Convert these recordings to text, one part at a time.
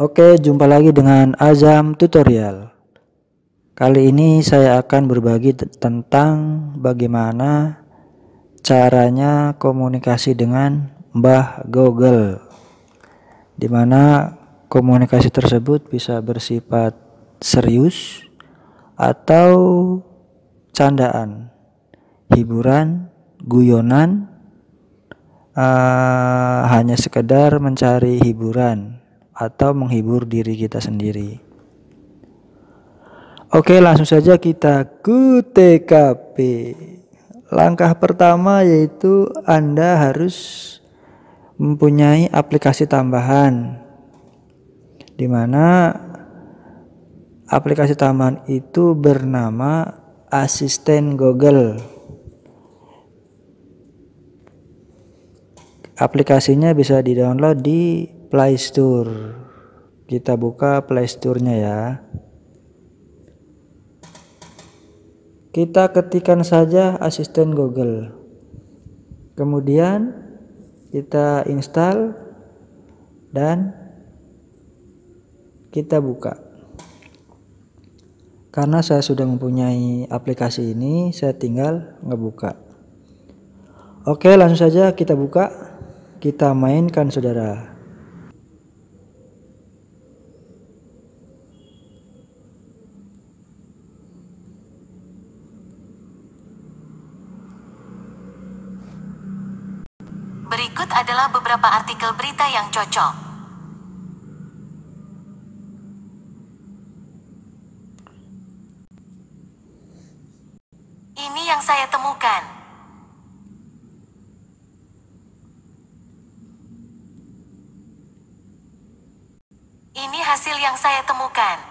Oke, jumpa lagi dengan Azam Tutorial. Kali ini saya akan berbagi tentang bagaimana caranya komunikasi dengan Mbah Google. mana komunikasi tersebut bisa bersifat serius atau candaan, hiburan, guyonan, uh, hanya sekedar mencari hiburan atau menghibur diri kita sendiri. Oke, langsung saja kita ke TKP. Langkah pertama yaitu Anda harus mempunyai aplikasi tambahan. Di mana aplikasi tambahan itu bernama Asisten Google. Aplikasinya bisa di-download di Play Store. Kita buka Play Store-nya ya. Kita ketikkan saja asisten Google. Kemudian kita install dan kita buka. Karena saya sudah mempunyai aplikasi ini, saya tinggal ngebuka. Oke, langsung saja kita buka. Kita mainkan saudara. Berikut adalah beberapa artikel berita yang cocok. Ini yang saya temukan. Ini hasil yang saya temukan.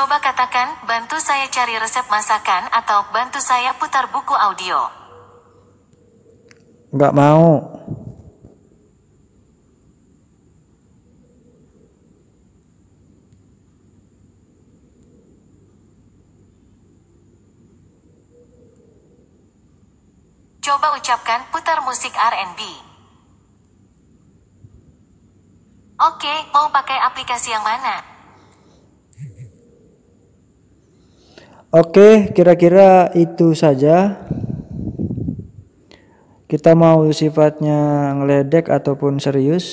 Coba katakan, bantu saya cari resep masakan atau bantu saya putar buku audio. Enggak mau. Coba ucapkan putar musik R&B. Oke, mau pakai aplikasi yang mana? Oke, kira-kira itu saja. Kita mau sifatnya ngeledek ataupun serius.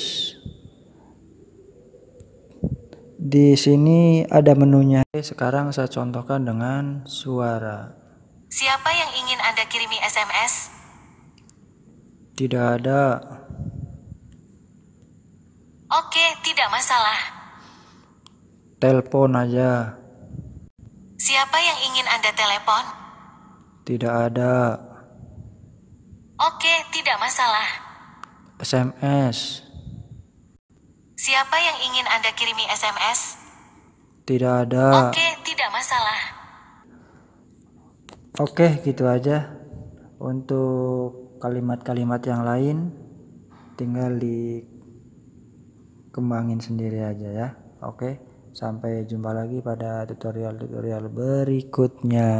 Di sini ada menunya. Oke, sekarang saya contohkan dengan suara. Siapa yang ingin Anda kirimi SMS? Tidak ada. Oke, tidak masalah. Telepon aja. Siapa yang ingin Anda telepon? Tidak ada. Oke, tidak masalah. SMS. Siapa yang ingin Anda kirimi SMS? Tidak ada. Oke, tidak masalah. Oke, gitu aja. Untuk kalimat-kalimat yang lain tinggal dikembangin sendiri aja ya. Oke. Sampai jumpa lagi pada tutorial-tutorial berikutnya.